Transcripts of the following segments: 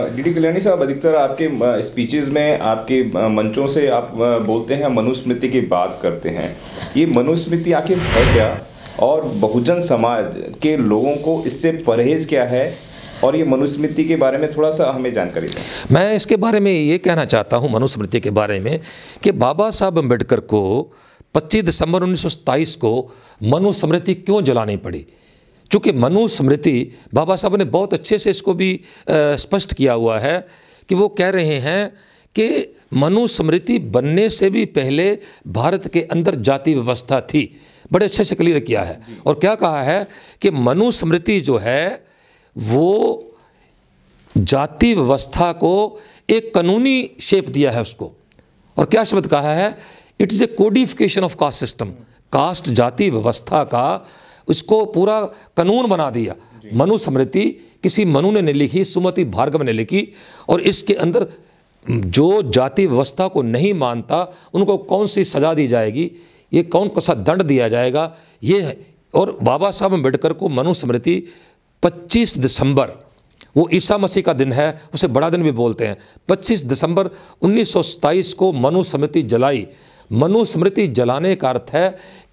DD Kalyani साहब अधिकतर आपके स्पीचेस में आपके मंचों से आप बोलते हैं मनुस्मृति की बात करते हैं ये मनुस्मृति आखिर है क्या और बहुजन समाज के लोगों को इससे परहेज क्या है और ये मनुस्मृति के बारे में थोड़ा सा हमें जानकारी दें मैं इसके बारे में ये कहना चाहता हूँ मनुस्मृति के बारे में कि बाबा साहब अम्बेडकर को 25 दिसंबर उन्नीस को मनुस्मृति क्यों जलानी पड़ी चूँकि मनुस्मृति बाबा साहब ने बहुत अच्छे से इसको भी स्पष्ट किया हुआ है कि वो कह रहे हैं कि मनुस्मृति बनने से भी पहले भारत के अंदर जाति व्यवस्था थी बड़े अच्छे से क्लियर किया है और क्या कहा है कि मनुस्मृति जो है वो जाति व्यवस्था को एक कानूनी शेप दिया है उसको और क्या शब्द कहा है it is a codification of caste system caste जाति व्यवस्था का उसको पूरा कानून बना दिया मनु स्मृति किसी मनु ने नहीं लिखी सुमति भार्गव ने लिखी और इसके अंदर जो जाति व्यवस्था को नहीं मानता उनको कौन सी सजा दी जाएगी ये कौन कौन सा दंड दिया जाएगा ये और बाबा साहब अम्बेडकर को मनुस्मृति 25 दिसंबर वो ईसा मसीह का दिन है उसे बड़ा दिन भी बोलते हैं 25 दिसंबर उन्नीस को मनुस्मृति जलाई मनुस्मृति जलाने का अर्थ है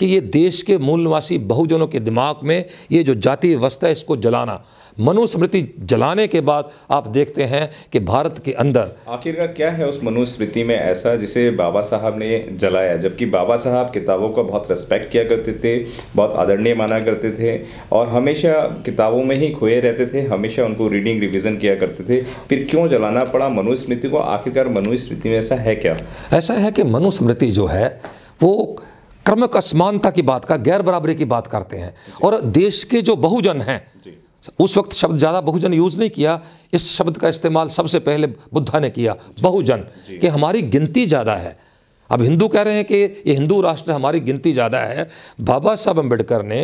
कि ये देश के मूल निवासी बहुजनों के दिमाग में ये जो जाति व्यवस्था है इसको जलाना मनुस्मृति जलाने के बाद आप देखते हैं कि भारत के अंदर आखिरकार क्या है उस मनुस्मृति में ऐसा जिसे बाबा साहब ने जलाया जबकि बाबा साहब किताबों का बहुत रिस्पेक्ट किया करते थे बहुत आदरणीय माना करते थे और हमेशा किताबों में ही खोए रहते थे हमेशा उनको रीडिंग रिविज़न किया करते थे फिर क्यों जलाना पड़ा मनुस्मृति को आखिरकार मनुस्मृति में ऐसा है क्या ऐसा है कि मनुस्मृति जो है वो क्रमिक असमानता की बात का गैर बराबरी की बात करते हैं और देश के जो बहुजन हैं उस वक्त शब्द ज़्यादा बहुजन यूज़ नहीं किया इस शब्द का इस्तेमाल सबसे पहले बुद्धा ने किया बहुजन कि हमारी गिनती ज़्यादा है अब हिंदू कह रहे हैं कि ये हिंदू राष्ट्र हमारी गिनती ज़्यादा है बाबा साहब अम्बेडकर ने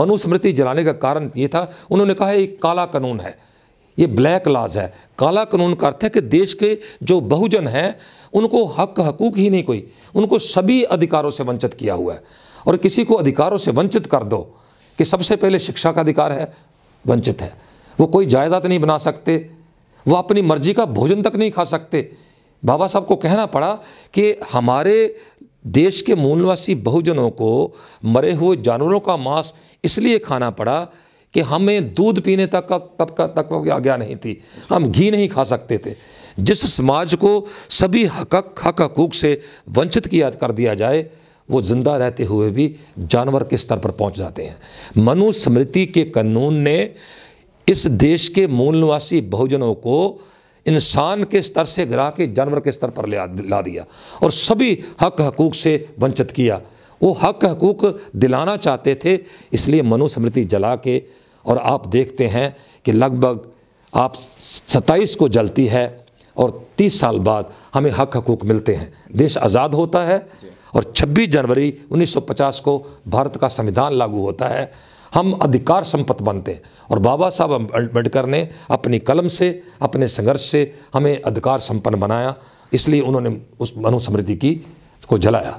मनुस्मृति जलाने का कारण ये था उन्होंने कहा एक काला कानून है ये ब्लैक लाज है काला कानून का अर्थ है कि देश के जो बहुजन हैं उनको हक हकूक ही नहीं कोई उनको सभी अधिकारों से वंचित किया हुआ है और किसी को अधिकारों से वंचित कर दो कि सबसे पहले शिक्षा का अधिकार है वंचित है वो कोई जायदाद नहीं बना सकते वो अपनी मर्जी का भोजन तक नहीं खा सकते बाबा साहब को कहना पड़ा कि हमारे देश के मूलवासी बहुजनों को मरे हुए जानवरों का मांस इसलिए खाना पड़ा कि हमें दूध पीने तक का तब का तक की आज्ञा नहीं थी हम घी नहीं खा सकते थे जिस समाज को सभी हकक हक हकूक से वंचित किया कर दिया जाए वो जिंदा रहते हुए भी जानवर के स्तर पर पहुंच जाते हैं मनुस्मृति के कानून ने इस देश के मूल निवासी बहुजनों को इंसान के स्तर से गिरा के जानवर के स्तर पर ला दिया और सभी हक हकूक से वंचित किया वो हक हकूक दिलाना चाहते थे इसलिए मनुस्मृति जला के और आप देखते हैं कि लगभग आप सत्ताईस को जलती है और तीस साल बाद हमें हक हकूक मिलते हैं देश आज़ाद होता है और 26 जनवरी 1950 को भारत का संविधान लागू होता है हम अधिकार संपत्त बनते हैं और बाबा साहब अम्बेडकर ने अपनी कलम से अपने संघर्ष से हमें अधिकार संपन्न बनाया इसलिए उन्होंने उस मनुस्मृति की को जलाया